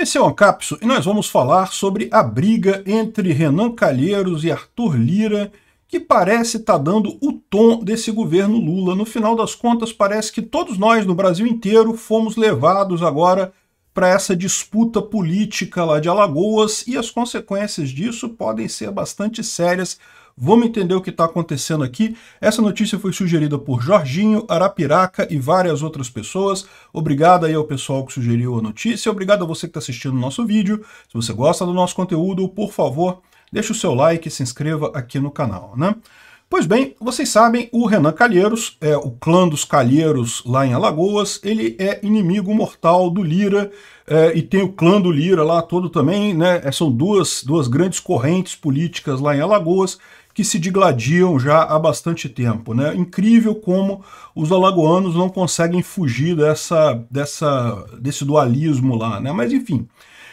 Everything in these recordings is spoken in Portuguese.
Esse é o Ancapso e nós vamos falar sobre a briga entre Renan Calheiros e Arthur Lira, que parece estar tá dando o tom desse governo Lula. No final das contas, parece que todos nós no Brasil inteiro fomos levados agora para essa disputa política lá de Alagoas e as consequências disso podem ser bastante sérias. Vamos entender o que está acontecendo aqui. Essa notícia foi sugerida por Jorginho, Arapiraca e várias outras pessoas. Obrigado aí ao pessoal que sugeriu a notícia. Obrigado a você que está assistindo o nosso vídeo. Se você gosta do nosso conteúdo, por favor, deixe o seu like e se inscreva aqui no canal, né? Pois bem, vocês sabem, o Renan Calheiros, é, o clã dos Calheiros lá em Alagoas, ele é inimigo mortal do Lira é, e tem o clã do Lira lá todo também, né? É, são duas, duas grandes correntes políticas lá em Alagoas que se digladiam já há bastante tempo. Né? Incrível como os alagoanos não conseguem fugir dessa, dessa, desse dualismo lá. Né? Mas enfim,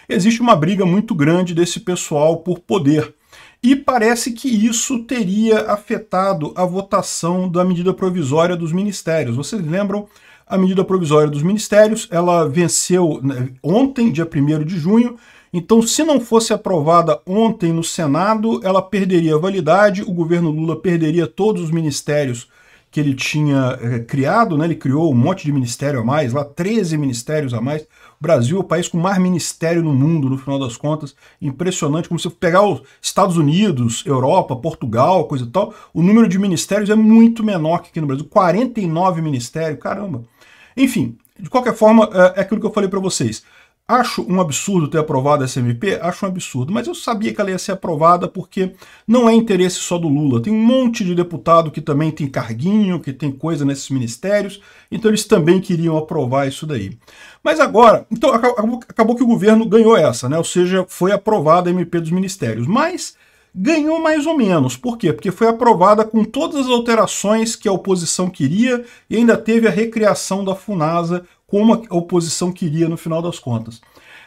existe uma briga muito grande desse pessoal por poder. E parece que isso teria afetado a votação da medida provisória dos ministérios. Vocês lembram? A medida provisória dos ministérios, ela venceu né, ontem, dia 1 de junho, então, se não fosse aprovada ontem no Senado, ela perderia validade, o governo Lula perderia todos os ministérios que ele tinha é, criado, né? ele criou um monte de ministério a mais, lá 13 ministérios a mais, o Brasil é o país com mais ministério no mundo, no final das contas. Impressionante, como se pegar os Estados Unidos, Europa, Portugal, coisa e tal, o número de ministérios é muito menor que aqui no Brasil. 49 ministérios, caramba. Enfim, de qualquer forma, é, é aquilo que eu falei para vocês. Acho um absurdo ter aprovado essa MP? Acho um absurdo, mas eu sabia que ela ia ser aprovada porque não é interesse só do Lula. Tem um monte de deputado que também tem carguinho, que tem coisa nesses ministérios, então eles também queriam aprovar isso daí. Mas agora, então acabou, acabou que o governo ganhou essa, né? Ou seja, foi aprovada a MP dos ministérios. Mas ganhou mais ou menos. Por quê? Porque foi aprovada com todas as alterações que a oposição queria e ainda teve a recriação da FUNASA, como a oposição queria no final das contas.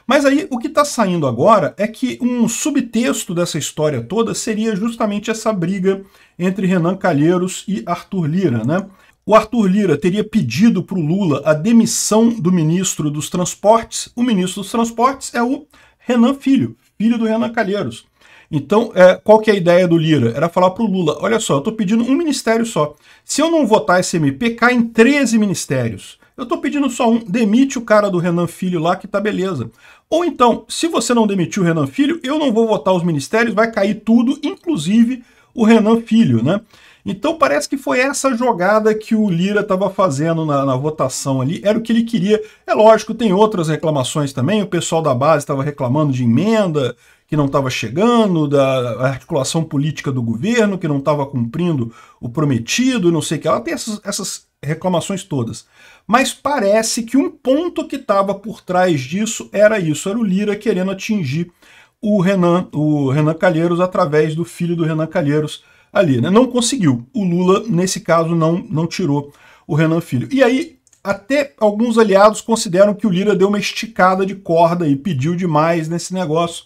Mas aí o que está saindo agora é que um subtexto dessa história toda seria justamente essa briga entre Renan Calheiros e Arthur Lira, né? O Arthur Lira teria pedido para o Lula a demissão do ministro dos Transportes. O ministro dos Transportes é o Renan Filho, filho do Renan Calheiros. Então, é, qual que é a ideia do Lira? Era falar para o Lula, olha só, eu estou pedindo um ministério só. Se eu não votar esse MP, cai em 13 ministérios. Eu estou pedindo só um, demite o cara do Renan Filho lá, que tá beleza. Ou então, se você não demitiu o Renan Filho, eu não vou votar os ministérios, vai cair tudo, inclusive o Renan Filho, né? Então parece que foi essa jogada que o Lira estava fazendo na, na, votação ali, era o que ele queria. É lógico, tem outras reclamações também, o pessoal da base estava reclamando de emenda que não estava chegando, da articulação política do governo que não estava cumprindo o prometido, não sei o que. Ela tem essas, essas reclamações todas. Mas parece que um ponto que estava por trás disso era isso, era o Lira querendo atingir o Renan, o Renan Calheiros através do filho do Renan Calheiros, ali, né? Não conseguiu. O Lula, nesse caso, não, não tirou o Renan Filho. E aí, até alguns aliados consideram que o Lira deu uma esticada de corda e pediu demais nesse negócio.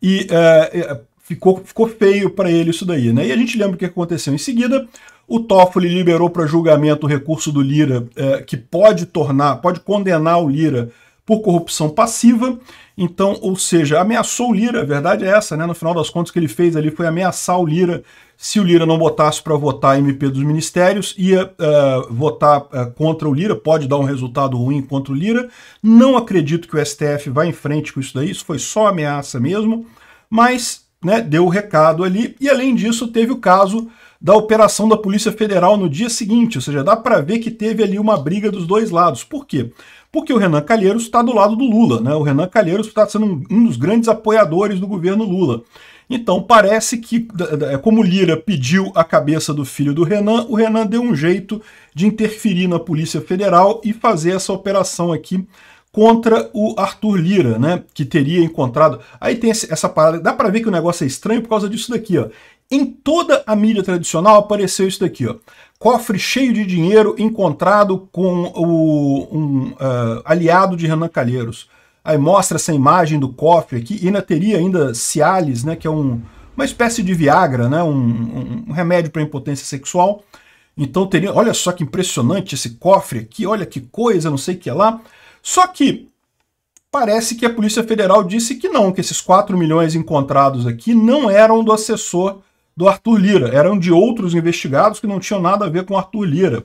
E é, é ficou, ficou feio para ele isso daí, né? E a gente lembra o que aconteceu em seguida. O Toffoli liberou para julgamento o recurso do Lira, é, que pode tornar, pode condenar o Lira por corrupção passiva. Então, ou seja, ameaçou o Lira, a verdade é essa, né? No final das contas, o que ele fez ali foi ameaçar o Lira. Se o Lira não votasse para votar a MP dos ministérios, ia uh, votar uh, contra o Lira, pode dar um resultado ruim contra o Lira. Não acredito que o STF vá em frente com isso daí, isso foi só ameaça mesmo. Mas né, deu o recado ali. E além disso, teve o caso da operação da Polícia Federal no dia seguinte, ou seja, dá para ver que teve ali uma briga dos dois lados. Por quê? porque o Renan Calheiros está do lado do Lula. Né? O Renan Calheiros está sendo um, um dos grandes apoiadores do governo Lula. Então parece que, é como Lira pediu a cabeça do filho do Renan, o Renan deu um jeito de interferir na Polícia Federal e fazer essa operação aqui contra o Arthur Lira, né? Que teria encontrado. Aí tem essa parada. Dá para ver que o negócio é estranho por causa disso daqui, ó. Em toda a mídia tradicional apareceu isso daqui, ó. Cofre cheio de dinheiro encontrado com o, um uh, aliado de Renan Calheiros. Aí mostra essa imagem do cofre aqui. E ainda teria ainda Cialis, né, que é um, uma espécie de Viagra, né, um, um, remédio para impotência sexual. Então teria, olha só que impressionante esse cofre aqui, olha que coisa, não sei o que é lá. Só que parece que a Polícia Federal disse que não, que esses 4 milhões encontrados aqui não eram do assessor do Arthur Lira, eram de outros investigados que não tinham nada a ver com Arthur Lira.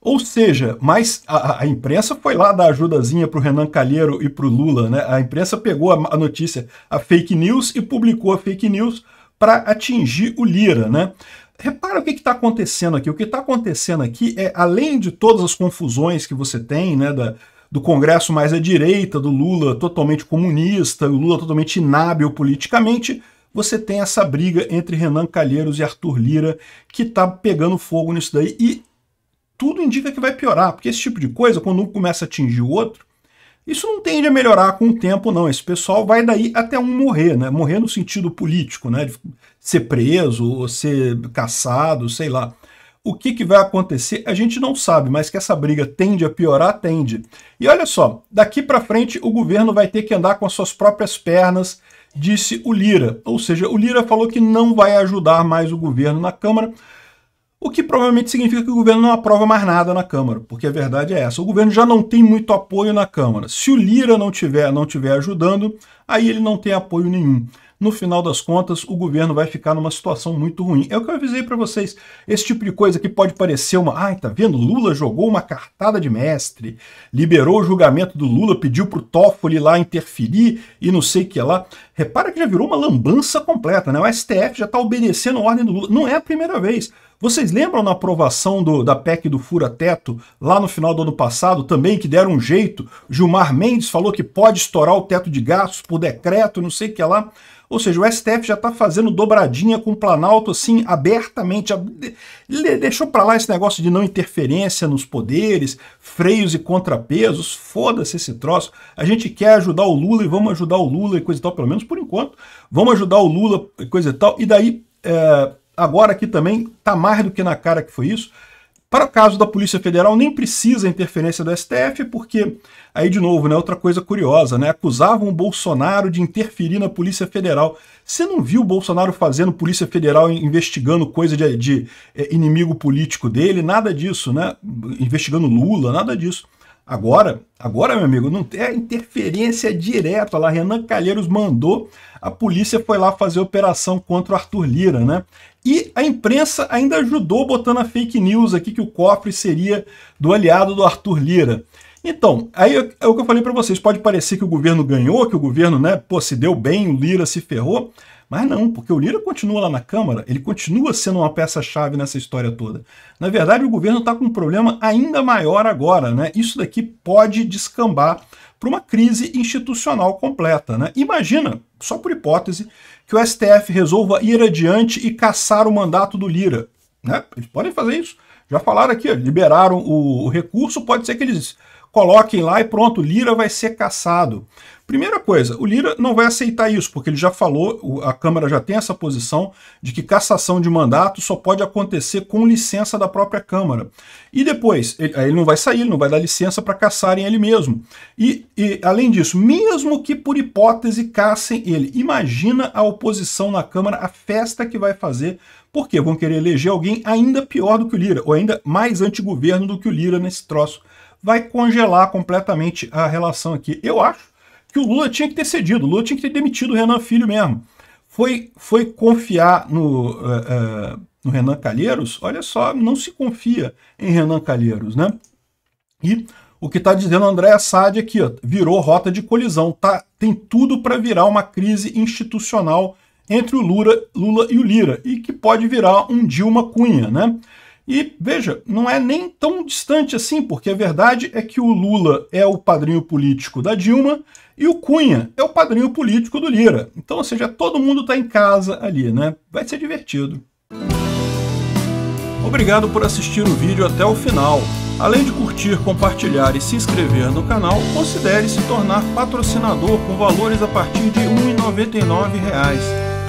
Ou seja, mas a, a imprensa foi lá dar ajudazinha para o Renan Calheiro e para o Lula, né? A imprensa pegou a, a notícia, a fake news, e publicou a fake news para atingir o Lira, né? Repara o que está acontecendo aqui. O que está acontecendo aqui é, além de todas as confusões que você tem, né, da, do Congresso mais à direita, do Lula totalmente comunista, o Lula totalmente inábil politicamente, você tem essa briga entre Renan Calheiros e Arthur Lira, que tá pegando fogo nisso daí, e tudo indica que vai piorar, porque esse tipo de coisa, quando um começa a atingir o outro, isso não tende a melhorar com o tempo, não. Esse pessoal vai daí até um morrer, né? Morrer no sentido político, né? De ser preso ou ser caçado, sei lá. O que, que vai acontecer, a gente não sabe, mas que essa briga tende a piorar, tende. E olha só, daqui para frente o governo vai ter que andar com as suas próprias pernas disse o Lira. Ou seja, o Lira falou que não vai ajudar mais o governo na Câmara, o que provavelmente significa que o governo não aprova mais nada na Câmara, porque a verdade é essa. O governo já não tem muito apoio na Câmara. Se o Lira não tiver, não tiver ajudando, aí ele não tem apoio nenhum no final das contas o governo vai ficar numa situação muito ruim. É o que eu avisei para vocês. Esse tipo de coisa que pode parecer uma, ai, tá vendo? Lula jogou uma cartada de mestre, liberou o julgamento do Lula, pediu pro Toffoli lá interferir e não sei o que lá. Repara que já virou uma lambança completa, né? O STF já tá obedecendo a ordem do Lula. Não é a primeira vez. Vocês lembram na aprovação do, da PEC do fura-teto, lá no final do ano passado, também que deram um jeito? Gilmar Mendes falou que pode estourar o teto de gastos por decreto, não sei o que lá. Ou seja, o STF já está fazendo dobradinha com o Planalto, assim, abertamente. Deixou para lá esse negócio de não interferência nos poderes, freios e contrapesos. Foda-se esse troço. A gente quer ajudar o Lula e vamos ajudar o Lula e coisa e tal, pelo menos por enquanto. Vamos ajudar o Lula e coisa e tal. E daí. É agora aqui também está mais do que na cara que foi isso. Para o caso da Polícia Federal, nem precisa interferência do STF, porque, aí de novo, né, outra coisa curiosa, né, acusavam o Bolsonaro de interferir na Polícia Federal. Você não viu o Bolsonaro fazendo Polícia Federal investigando coisa de, de é, inimigo político dele, nada disso, né? Investigando Lula, nada disso. Agora, agora, meu amigo, não tem interferência direta lá. Renan Calheiros mandou, a polícia foi lá fazer operação contra o Arthur Lira, né? E a imprensa ainda ajudou botando a fake news aqui que o cofre seria do aliado do Arthur Lira. Então, aí é o que eu falei para vocês, pode parecer que o governo ganhou, que o governo, né, pô, se deu bem, o Lira se ferrou, mas não, porque o Lira continua lá na Câmara, ele continua sendo uma peça-chave nessa história toda. Na verdade, o governo está com um problema ainda maior agora, né? Isso daqui pode descambar para uma crise institucional completa. Né? Imagina, só por hipótese, que o STF resolva ir adiante e caçar o mandato do Lira. Né? Eles podem fazer isso. Já falaram aqui, liberaram o recurso, pode ser que eles coloquem lá e pronto, o Lira vai ser caçado. Primeira coisa, o Lira não vai aceitar isso, porque ele já falou, a Câmara já tem essa posição de que cassação de mandato só pode acontecer com licença da própria Câmara. E depois, ele, ele não vai sair, ele não vai dar licença para caçarem ele mesmo. E, e, além disso, mesmo que por hipótese caçem ele, imagina a oposição na Câmara, a festa que vai fazer, porque vão querer eleger alguém ainda pior do que o Lira, ou ainda mais antigoverno do que o Lira nesse troço vai congelar completamente a relação aqui. Eu acho que o Lula tinha que ter cedido, o Lula tinha que ter demitido o Renan Filho mesmo. Foi, foi confiar no, uh, uh, no Renan Calheiros? Olha só, não se confia em Renan Calheiros, né? E o que está dizendo André Assad aqui, ó, virou rota de colisão, tá? Tem tudo para virar uma crise institucional entre o Lula, Lula e o Lira, e que pode virar um Dilma Cunha, né? E veja, não é nem tão distante assim, porque a verdade é que o Lula é o padrinho político da Dilma e o Cunha é o padrinho político do Lira. Então, ou seja, todo mundo está em casa ali, né? Vai ser divertido. Obrigado por assistir o vídeo até o final. Além de curtir, compartilhar e se inscrever no canal, considere se tornar patrocinador com valores a partir de R$ 1,99